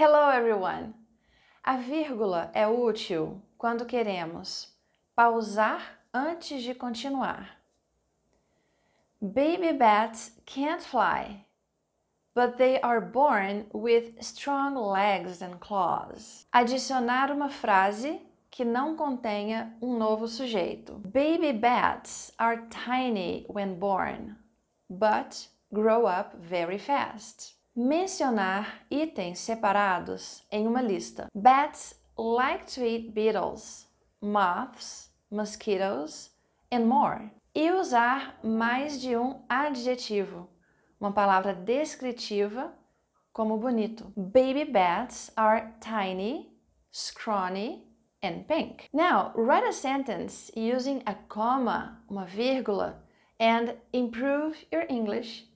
Hello everyone! A vírgula é útil quando queremos pausar antes de continuar. Baby bats can't fly, but they are born with strong legs and claws. Adicionar uma frase que não contenha um novo sujeito. Baby bats are tiny when born, but grow up very fast mencionar itens separados em uma lista. Bats like to eat beetles, moths, mosquitoes and more. E usar mais de um adjetivo, uma palavra descritiva como bonito. Baby bats are tiny, scrawny and pink. Now, write a sentence using a comma, uma vírgula, and improve your English